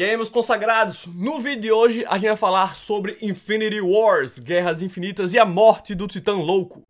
E aí, meus consagrados, no vídeo de hoje a gente vai falar sobre Infinity Wars, Guerras Infinitas e a morte do Titã Louco.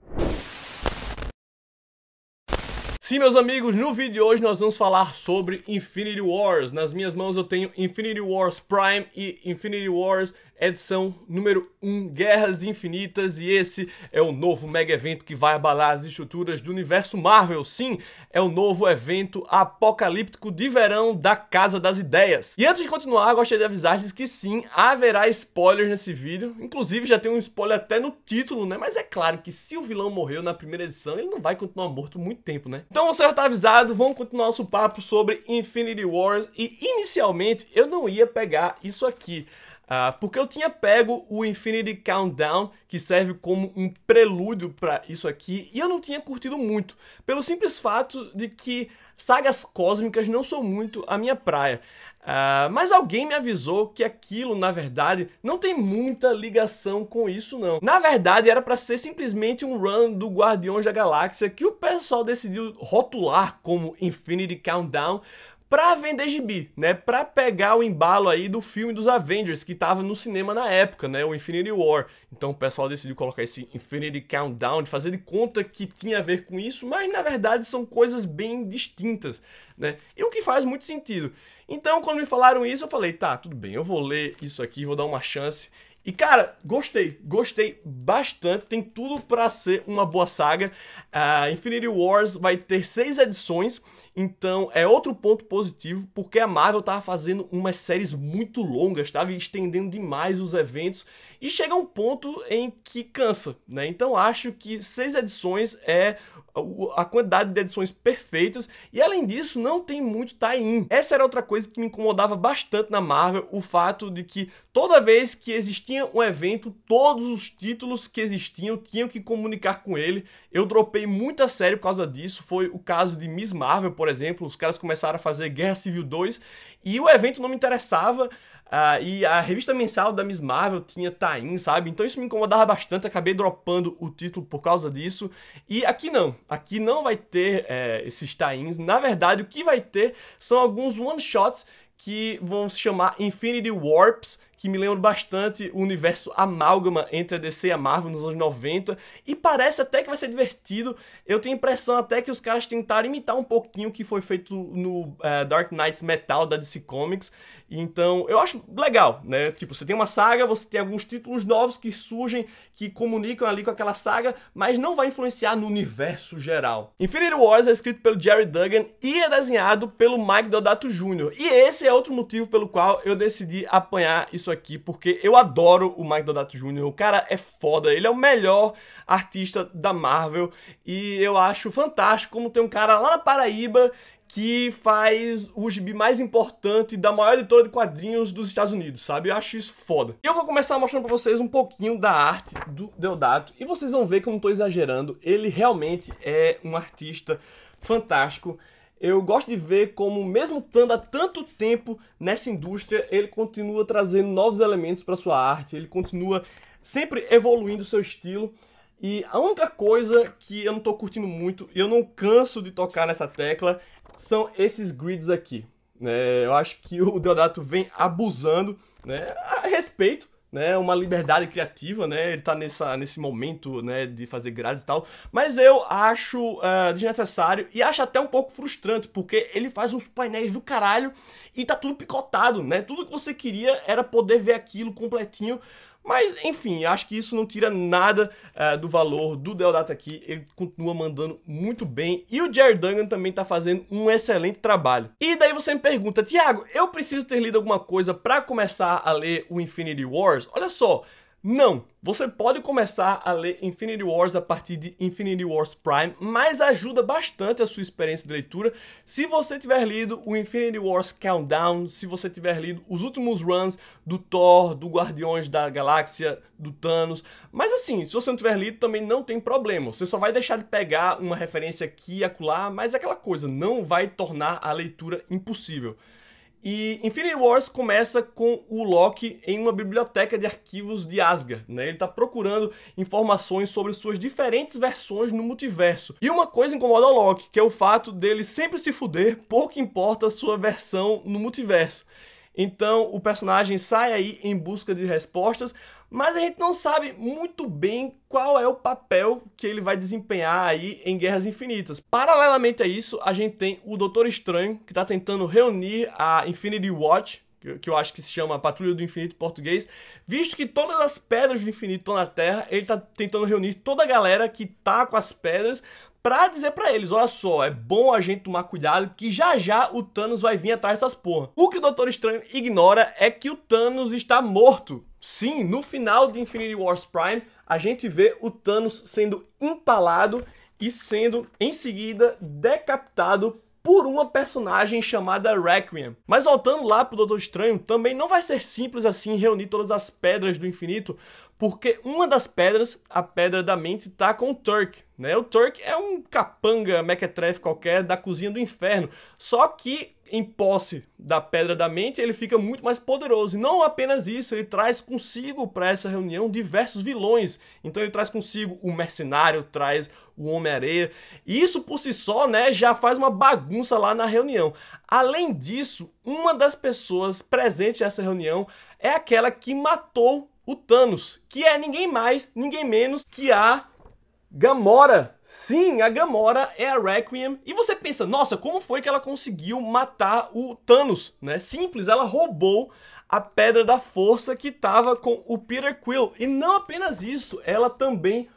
Sim, meus amigos, no vídeo de hoje nós vamos falar sobre Infinity Wars. Nas minhas mãos eu tenho Infinity Wars Prime e Infinity Wars edição número 1, Guerras Infinitas, e esse é o novo mega evento que vai abalar as estruturas do universo Marvel. Sim, é o novo evento apocalíptico de verão da Casa das Ideias. E antes de continuar, gostaria de avisar-lhes que sim, haverá spoilers nesse vídeo. Inclusive, já tem um spoiler até no título, né? Mas é claro que se o vilão morreu na primeira edição, ele não vai continuar morto muito tempo, né? Então você já tá avisado, vamos continuar nosso papo sobre Infinity Wars. E inicialmente, eu não ia pegar isso aqui. Uh, porque eu tinha pego o Infinity Countdown, que serve como um prelúdio para isso aqui, e eu não tinha curtido muito, pelo simples fato de que sagas cósmicas não são muito a minha praia. Uh, mas alguém me avisou que aquilo, na verdade, não tem muita ligação com isso não. Na verdade, era para ser simplesmente um run do Guardiões da Galáxia que o pessoal decidiu rotular como Infinity Countdown, para vender gibi, né? Para pegar o embalo aí do filme dos Avengers que tava no cinema na época, né? O Infinity War. Então o pessoal decidiu colocar esse Infinity Countdown, fazer de conta que tinha a ver com isso, mas na verdade são coisas bem distintas, né? E o que faz muito sentido. Então, quando me falaram isso, eu falei: "Tá, tudo bem, eu vou ler isso aqui, vou dar uma chance". E cara, gostei, gostei bastante. Tem tudo para ser uma boa saga. A ah, Infinity Wars vai ter seis edições, então é outro ponto positivo, porque a Marvel tava fazendo umas séries muito longas, tava estendendo demais os eventos e chega um ponto em que cansa, né? Então acho que seis edições é a quantidade de edições perfeitas e além disso não tem muito tie-in. Essa era outra coisa que me incomodava bastante na Marvel, o fato de que toda vez que existia um evento, todos os títulos que existiam tinham que comunicar com ele. Eu dropei muita série por causa disso, foi o caso de Miss Marvel, por exemplo, os caras começaram a fazer Guerra Civil 2 e o evento não me interessava, Uh, e a revista mensal da Miss Marvel tinha Tain, sabe? Então isso me incomodava bastante, acabei dropando o título por causa disso. E aqui não, aqui não vai ter é, esses Tains. Na verdade, o que vai ter são alguns one-shots que vão se chamar Infinity Warps, que me lembra bastante o universo amálgama entre a DC e a Marvel nos anos 90, e parece até que vai ser divertido. Eu tenho a impressão até que os caras tentaram imitar um pouquinho o que foi feito no uh, Dark Knights Metal da DC Comics, então eu acho legal, né? Tipo, você tem uma saga, você tem alguns títulos novos que surgem, que comunicam ali com aquela saga, mas não vai influenciar no universo geral. Infinity Wars é escrito pelo Jerry Duggan e é desenhado pelo Mike Dodato Jr. E esse é outro motivo pelo qual eu decidi apanhar isso isso aqui porque eu adoro o Mike Deodato Jr. O cara é foda, ele é o melhor artista da Marvel e eu acho fantástico como tem um cara lá na Paraíba que faz o gibi mais importante da maior editora de quadrinhos dos Estados Unidos, sabe? Eu acho isso foda. E eu vou começar mostrando pra vocês um pouquinho da arte do Deodato, e vocês vão ver que eu não tô exagerando, ele realmente é um artista fantástico. Eu gosto de ver como, mesmo estando há tanto tempo nessa indústria, ele continua trazendo novos elementos para sua arte, ele continua sempre evoluindo o seu estilo. E a única coisa que eu não estou curtindo muito, e eu não canso de tocar nessa tecla, são esses grids aqui. Né? Eu acho que o Deodato vem abusando, né? A respeito, né, uma liberdade criativa, né, ele tá nessa, nesse momento, né, de fazer grades e tal, mas eu acho uh, desnecessário e acho até um pouco frustrante, porque ele faz uns painéis do caralho e tá tudo picotado, né, tudo que você queria era poder ver aquilo completinho, mas, enfim, acho que isso não tira nada uh, do valor do Deodato aqui. Ele continua mandando muito bem. E o Jared Dungan também está fazendo um excelente trabalho. E daí você me pergunta, Tiago, eu preciso ter lido alguma coisa para começar a ler o Infinity Wars? Olha só, não, você pode começar a ler Infinity Wars a partir de Infinity Wars Prime, mas ajuda bastante a sua experiência de leitura se você tiver lido o Infinity Wars Countdown, se você tiver lido os últimos runs do Thor, do Guardiões da Galáxia, do Thanos. Mas assim, se você não tiver lido, também não tem problema. Você só vai deixar de pegar uma referência aqui e acolá, mas é aquela coisa, não vai tornar a leitura impossível. E Infinity Wars começa com o Loki em uma biblioteca de arquivos de Asgard, né? Ele está procurando informações sobre suas diferentes versões no multiverso. E uma coisa incomoda o Loki, que é o fato dele sempre se fuder, pouco importa a sua versão no multiverso. Então o personagem sai aí em busca de respostas, mas a gente não sabe muito bem qual é o papel que ele vai desempenhar aí em Guerras Infinitas. Paralelamente a isso, a gente tem o Doutor Estranho, que está tentando reunir a Infinity Watch, que eu acho que se chama Patrulha do Infinito em português, visto que todas as pedras do infinito estão na Terra, ele está tentando reunir toda a galera que tá com as pedras para dizer para eles, olha só, é bom a gente tomar cuidado que já já o Thanos vai vir atrás dessas porra. O que o Doutor Estranho ignora é que o Thanos está morto Sim, no final de Infinity Wars Prime, a gente vê o Thanos sendo empalado e sendo em seguida decapitado por uma personagem chamada Requiem. Mas voltando lá pro Doutor Estranho, também não vai ser simples assim reunir todas as pedras do infinito, porque uma das pedras, a pedra da mente, tá com o Turk. Né? O Turk é um capanga mequetrefe qualquer da cozinha do inferno. Só que, em posse da pedra da mente, ele fica muito mais poderoso. E não apenas isso, ele traz consigo para essa reunião diversos vilões. Então ele traz consigo o mercenário, traz o Homem-Areia. E isso por si só né, já faz uma bagunça lá na reunião. Além disso, uma das pessoas presentes nessa reunião é aquela que matou o Thanos, que é ninguém mais, ninguém menos que a Gamora. Sim, a Gamora é a Requiem. E você pensa, nossa, como foi que ela conseguiu matar o Thanos, né? Simples, ela roubou a Pedra da Força que estava com o Peter Quill. E não apenas isso, ela também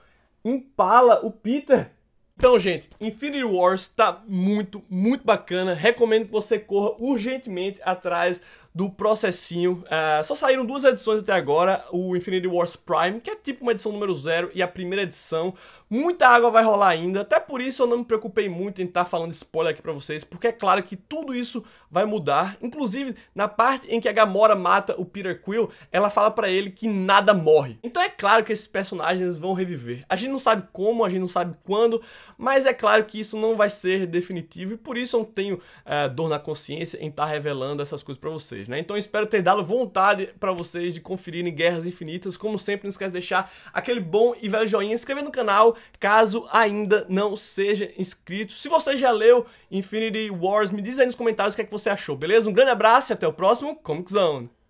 empala o Peter. Então, gente, Infinity Wars está muito, muito bacana. Recomendo que você corra urgentemente atrás do processinho. Uh, só saíram duas edições até agora, o Infinity Wars Prime, que é tipo uma edição número zero, e a primeira edição. Muita água vai rolar ainda, até por isso eu não me preocupei muito em estar tá falando spoiler aqui pra vocês, porque é claro que tudo isso vai mudar. Inclusive, na parte em que a Gamora mata o Peter Quill, ela fala para ele que nada morre. Então é claro que esses personagens vão reviver. A gente não sabe como, a gente não sabe quando, mas é claro que isso não vai ser definitivo, e por isso eu não tenho uh, dor na consciência em estar tá revelando essas coisas para vocês vocês, né? Então espero ter dado vontade para vocês de conferirem Guerras Infinitas. Como sempre, não esquece de deixar aquele bom e velho joinha, inscrever no canal caso ainda não seja inscrito. Se você já leu Infinity Wars, me diz aí nos comentários o que, é que você achou, beleza? Um grande abraço e até o próximo Comic Zone!